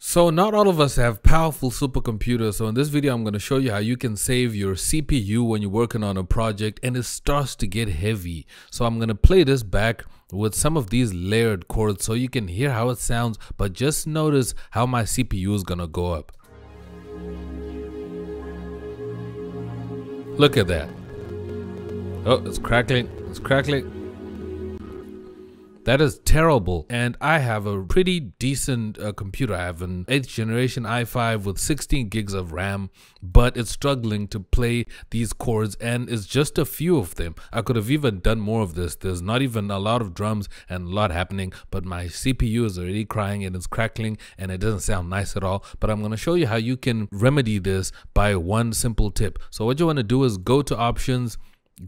So not all of us have powerful supercomputers, so in this video I'm going to show you how you can save your CPU when you're working on a project and it starts to get heavy. So I'm going to play this back with some of these layered chords so you can hear how it sounds, but just notice how my CPU is going to go up. Look at that. Oh, it's crackling, it's crackling. That is terrible. And I have a pretty decent uh, computer. I have an 8th generation i5 with 16 gigs of RAM, but it's struggling to play these chords and it's just a few of them. I could have even done more of this. There's not even a lot of drums and a lot happening, but my CPU is already crying and it's crackling and it doesn't sound nice at all. But I'm going to show you how you can remedy this by one simple tip. So what you want to do is go to options,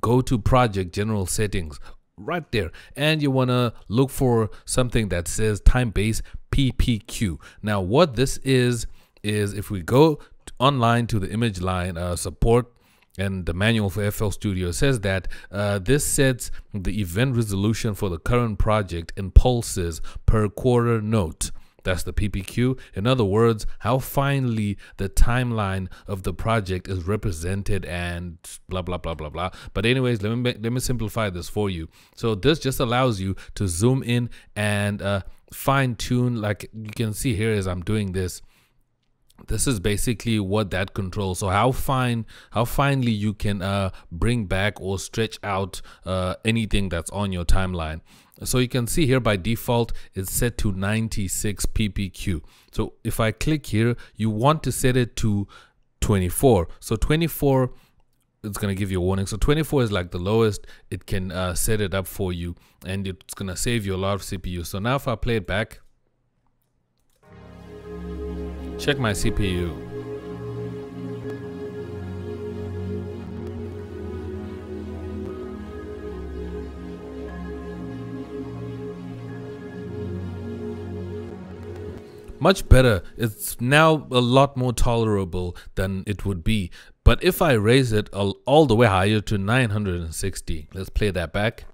go to project general settings right there. And you want to look for something that says time-based PPQ. Now, what this is, is if we go online to the image line uh, support and the manual for FL Studio says that uh, this sets the event resolution for the current project in pulses per quarter note. That's the PPQ. In other words, how finely the timeline of the project is represented and blah, blah, blah, blah, blah. But anyways, let me, let me simplify this for you. So this just allows you to zoom in and uh, fine tune. Like you can see here as I'm doing this, this is basically what that controls so how fine how finely you can uh, bring back or stretch out uh, anything that's on your timeline so you can see here by default it's set to 96 ppq so if i click here you want to set it to 24 so 24 it's going to give you a warning so 24 is like the lowest it can uh, set it up for you and it's going to save you a lot of cpu so now if i play it back Check my CPU. Much better. It's now a lot more tolerable than it would be. But if I raise it all, the way higher to 960, let's play that back.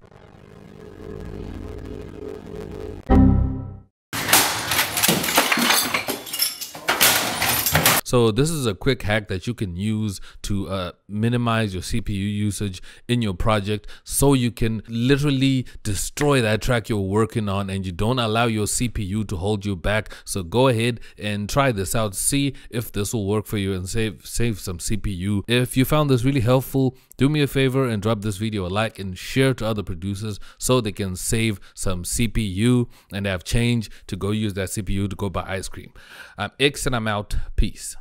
So this is a quick hack that you can use to uh, minimize your CPU usage in your project so you can literally destroy that track you're working on and you don't allow your CPU to hold you back. So go ahead and try this out. See if this will work for you and save, save some CPU. If you found this really helpful, do me a favor and drop this video a like and share to other producers so they can save some CPU and have change to go use that CPU to go buy ice cream. I'm X and I'm out. Peace.